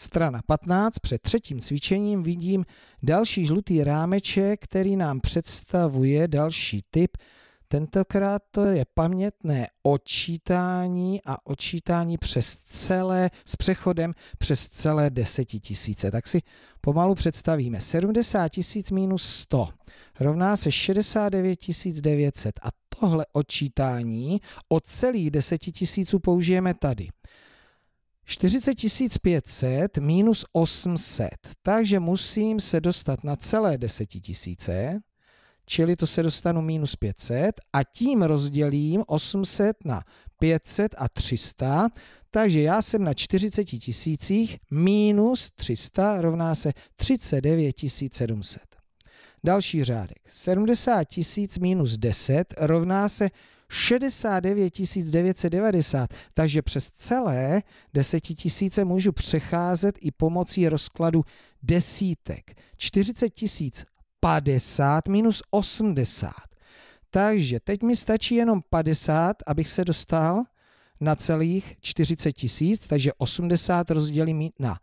Strana 15, před třetím cvičením vidím další žlutý rámeček, který nám představuje další typ. Tentokrát to je pamětné očítání a očítání přes celé, s přechodem přes celé desetitisíce. Tak si pomalu představíme. 70 tisíc minus 100 rovná se 69 900 a tohle očítání od celých desetitisíců použijeme tady. 40 500 minus 800, takže musím se dostat na celé desetitisíce, čili to se dostanu minus 500 a tím rozdělím 800 na 500 a 300, takže já jsem na 40 tisících minus 300 rovná se 39 700. Další řádek. 70 tisíc minus 10 rovná se 69 990, takže přes celé desetitisíce můžu přecházet i pomocí rozkladu desítek. 40 050 minus 80. Takže teď mi stačí jenom 50, abych se dostal na celých 40 000, takže 80 rozdělím na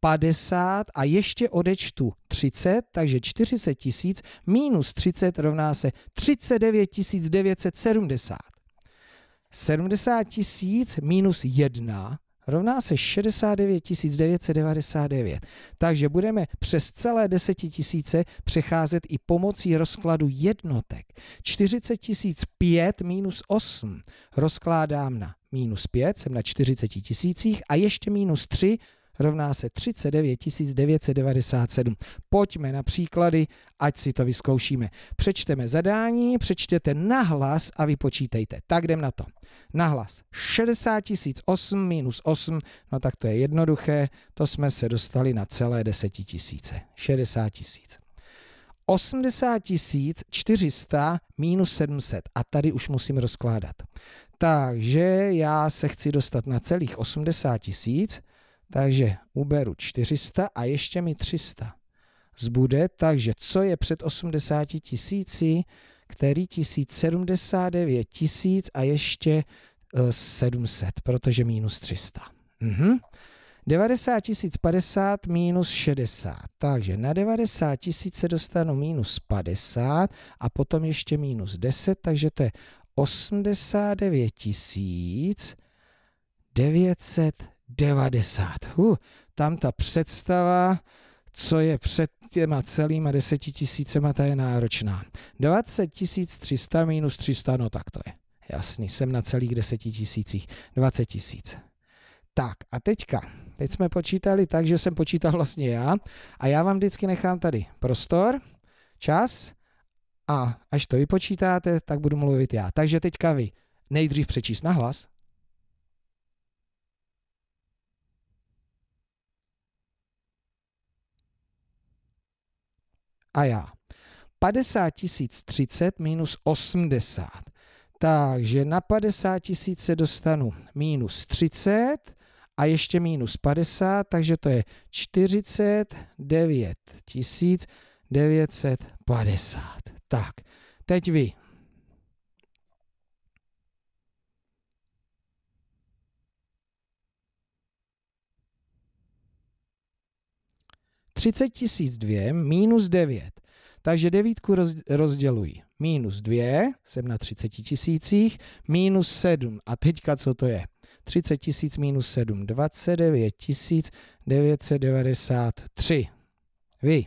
50 a ještě odečtu 30, takže 40 tisíc minus 30 rovná se 39 970. 70 tisíc minus 1 rovná se 69 999. Takže budeme přes celé desetitisíce přecházet i pomocí rozkladu jednotek. 40 005 minus 8 rozkládám na minus 5, jsem na 40 tisících a ještě minus 3 rovná se 39 997. Pojďme na příklady, ať si to vyzkoušíme. Přečteme zadání, přečtěte nahlas a vypočítejte. Tak jdem na to. Nahlas 60 008 minus 8, no tak to je jednoduché, to jsme se dostali na celé 10 tisíce. 60 tisíc. 80 400 minus 700. A tady už musím rozkládat. Takže já se chci dostat na celých 80 000, takže uberu 400 a ještě mi 300 zbude, takže co je před 80 tisíci, který tisíc 79 tisíc a ještě 700, eh, protože minus 300. Mhm. 90 tisíc 50 minus 60. Takže na 90 tisíc se dostanu minus 50 a potom ještě minus 10, takže to je 89 tisíc 910 90. Uh, tam ta představa, co je před těma celýma deseti tisícema, ta je náročná. 20 300 minus 300, no tak to je. Jasný, jsem na celých deseti tisících. 20 tisíc. Tak a teďka, teď jsme počítali tak, že jsem počítal vlastně já a já vám vždycky nechám tady prostor, čas a až to vypočítáte, tak budu mluvit já. Takže teďka vy nejdřív přečíst na hlas, a já. 50 030 minus 80. Takže na 50 000 se dostanu minus 30 a ještě minus 50, takže to je 49 950. Tak, teď vy 30 tisíc 2 minus 9. Takže devítku rozděluji. Minus 2, jsem na 30 tisících, minus 7. A teďka co to je? 30 tisíc minus 7, 29 tisíc 993. Vy.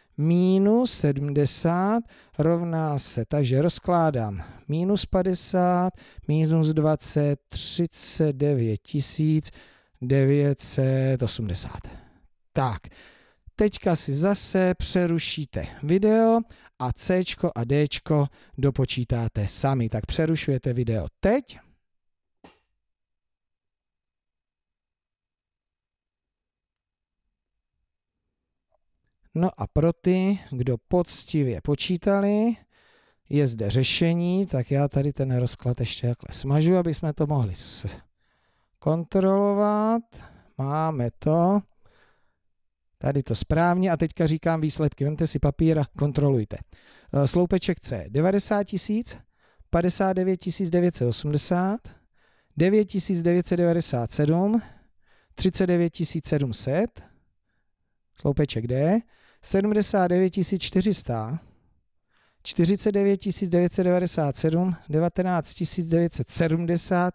minus 70 rovná se, takže rozkládám minus 50, minus 20, 39 980. Tak, teďka si zase přerušíte video a C a D dopočítáte sami. Tak přerušujete video teď. No a pro ty, kdo poctivě počítali, je zde řešení, tak já tady ten rozklad ještě takhle smažu, aby jsme to mohli kontrolovat. Máme to. Tady to správně a teďka říkám výsledky. Vemte si papír a kontrolujte. Eh, sloupeček C 90 tisíc, 59 980, 9 997, 39 700, sloupeček D, 79 400, 49 997, 19 970,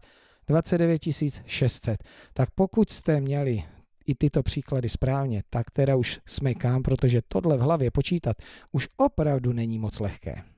29 600. Tak pokud jste měli i tyto příklady správně, tak teda už smekám, protože tohle v hlavě počítat už opravdu není moc lehké.